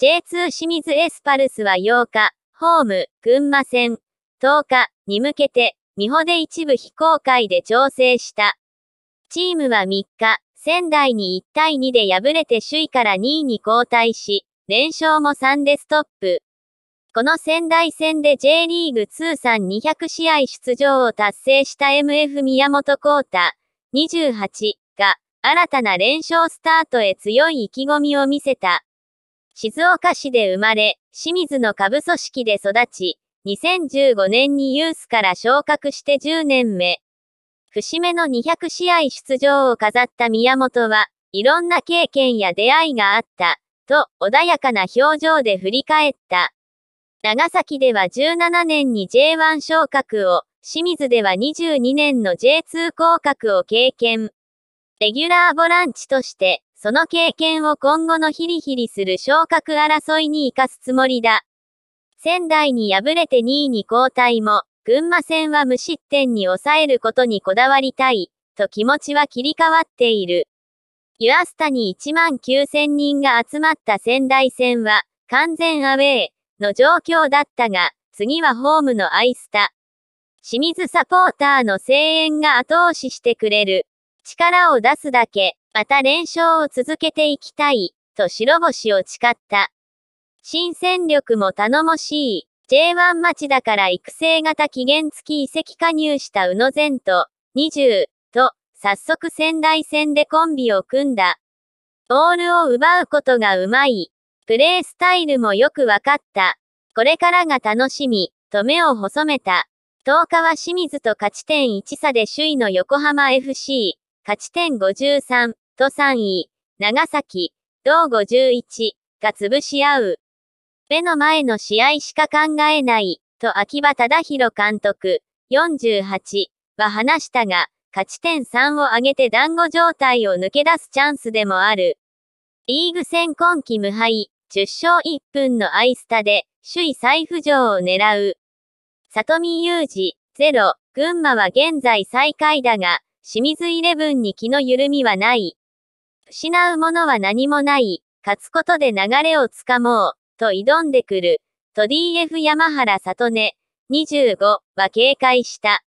J2 清水エスパルスは8日、ホーム、群馬戦、10日に向けて、三保で一部非公開で調整した。チームは3日、仙台に1対2で敗れて首位から2位に後退し、連勝も3でストップ。この仙台戦で J リーグ通算200試合出場を達成した MF 宮本幸太28が新たな連勝スタートへ強い意気込みを見せた。静岡市で生まれ、清水の下部組織で育ち、2015年にユースから昇格して10年目。節目の200試合出場を飾った宮本は、いろんな経験や出会いがあった、と穏やかな表情で振り返った。長崎では17年に J1 昇格を、清水では22年の J2 降格を経験。レギュラーボランチとして、その経験を今後のヒリヒリする昇格争いに生かすつもりだ。仙台に敗れて2位に交代も、群馬戦は無失点に抑えることにこだわりたい、と気持ちは切り替わっている。ユアスタに1万9000人が集まった仙台戦は、完全アウェーの状況だったが、次はホームのアイスタ。清水サポーターの声援が後押ししてくれる。力を出すだけ。また連勝を続けていきたい、と白星を誓った。新戦力も頼もしい。J1 町だから育成型期限付き移籍加入した宇野善と、20、と、早速仙台戦でコンビを組んだ。ボールを奪うことがうまい。プレースタイルもよくわかった。これからが楽しみ、と目を細めた。10日は清水と勝ち点1差で首位の横浜 FC、勝ち点53。と3位、長崎、同51が潰し合う。目の前の試合しか考えない、と秋葉忠宏監督、48は話したが、勝ち点3を上げて団子状態を抜け出すチャンスでもある。リーグ戦今季無敗、10勝1分のアイスタで、首位再浮上を狙う。里見裕二、0、群馬は現在最下位だが、清水イレブンに気の緩みはない。失うものは何もない、勝つことで流れをつかもう、と挑んでくる、ト DF 山原里根、25は警戒した。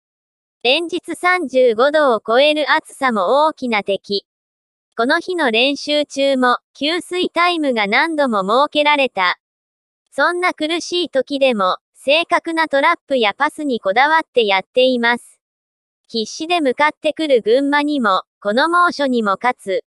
連日35度を超える暑さも大きな敵。この日の練習中も、給水タイムが何度も設けられた。そんな苦しい時でも、正確なトラップやパスにこだわってやっています。必死で向かってくる群馬にも、この猛暑にも勝つ、